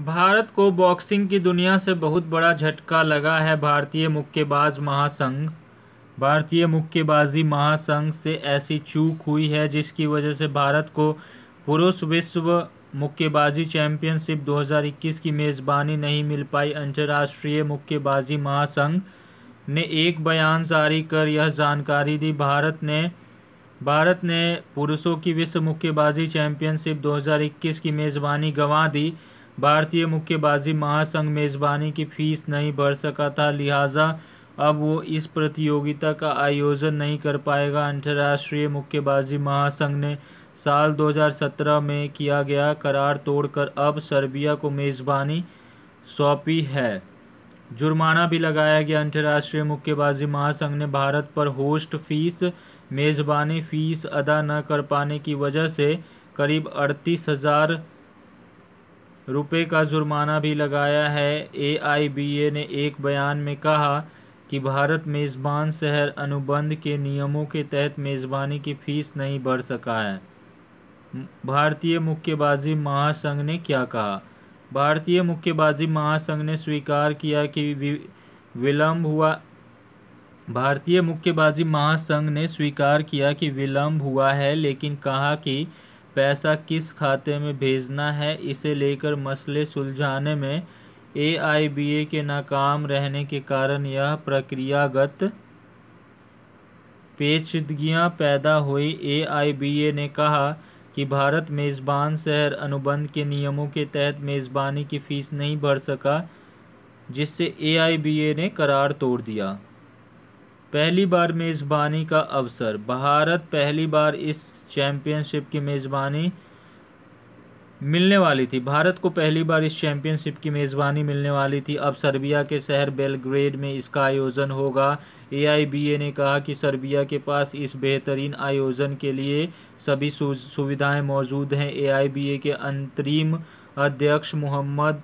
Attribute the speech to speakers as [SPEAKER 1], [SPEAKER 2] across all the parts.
[SPEAKER 1] भारत को बॉक्सिंग की दुनिया से बहुत बड़ा झटका लगा है भारतीय मुक्केबाज महासंघ भारतीय मुक्केबाजी महासंघ से ऐसी चूक हुई है जिसकी वजह से भारत को पुरुष विश्व मुक्केबाजी चैंपियनशिप 2021 की मेज़बानी नहीं मिल पाई अंतर्राष्ट्रीय मुक्केबाजी महासंघ ने एक बयान जारी कर यह जानकारी दी भारत ने भारत ने पुरुषों की विश्व मुक्केबाजी चैंपियनशिप 2021 की मेज़बानी गंवा दी भारतीय मुक्केबाजी महासंघ मेज़बानी की फीस नहीं भर सका था लिहाजा अब वो इस प्रतियोगिता का आयोजन नहीं कर पाएगा अंतर्राष्ट्रीय मुक्केबाजी महासंघ ने साल 2017 में किया गया करार तोड़कर अब सर्बिया को मेज़बानी सौंपी है जुर्माना भी लगाया गया अंतर्राष्ट्रीय मुक्केबाजी महासंघ ने भारत पर होस्ट फीस मेज़बानी फीस अदा न कर पाने की वजह से करीब अड़तीस हज़ार रुपए का जुर्माना भी लगाया है एआईबीए ने एक बयान में कहा कि भारत मेज़बान शहर अनुबंध के नियमों के तहत मेज़बानी की फ़ीस नहीं बढ़ सका है भारतीय मुक्केबाजी महासंघ ने क्या कहा भारतीय मुक्केबाजी महासंघ ने स्वीकार किया कि विलम्ब हुआ भारतीय मुक्केबाजी महासंघ ने स्वीकार किया कि विलम्ब हुआ है लेकिन कहा कि पैसा किस खाते में भेजना है इसे लेकर मसले सुलझाने में ए के नाकाम रहने के कारण यह प्रक्रियागत पेचिदगियां पैदा हुई ए ने कहा कि भारत मेज़बान शहर अनुबंध के नियमों के तहत मेज़बानी की फ़ीस नहीं भर सका जिससे ए ने करार तोड़ दिया पहली बार मेज़बानी का अवसर भारत पहली बार इस चैम्पियनशिप की मेज़बानी मिलने वाली थी भारत को पहली बार इस चैम्पियनशिप की मेज़बानी मिलने वाली थी अब सर्बिया के शहर बेलग्रेड में इसका आयोजन होगा एआईबीए ने कहा कि सर्बिया के पास इस बेहतरीन आयोजन के लिए सभी सुविधाएं मौजूद हैं एआईबीए के अंतरिम अध्यक्ष मोहम्मद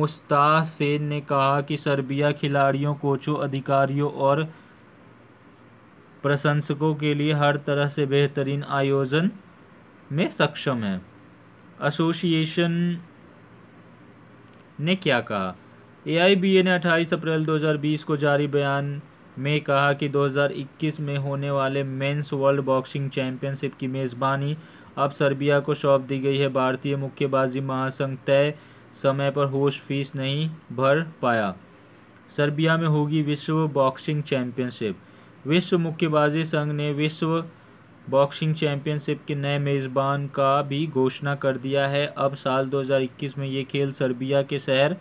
[SPEAKER 1] मुस्ताह सेन ने कहा कि सर्बिया खिलाड़ियों कोचों अधिकारियों और प्रशंसकों के लिए हर तरह से बेहतरीन आयोजन में सक्षम है एसोसिएशन ने क्या कहा ए ने 28 अप्रैल 2020 को जारी बयान में कहा कि 2021 में होने वाले मेंस वर्ल्ड बॉक्सिंग चैंपियनशिप की मेज़बानी अब सर्बिया को सौंप दी गई है भारतीय मुक्केबाजी महासंघ तय समय पर होश फीस नहीं भर पाया सर्बिया में होगी विश्व बॉक्सिंग चैंपियनशिप विश्व मुक्केबाजी संघ ने विश्व बॉक्सिंग चैंपियनशिप के नए मेज़बान का भी घोषणा कर दिया है अब साल 2021 में ये खेल सर्बिया के शहर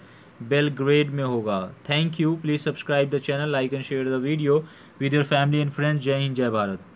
[SPEAKER 1] बेलग्रेड में होगा thank you please subscribe the channel like and share the video with your family and friends जय हिंद जय भारत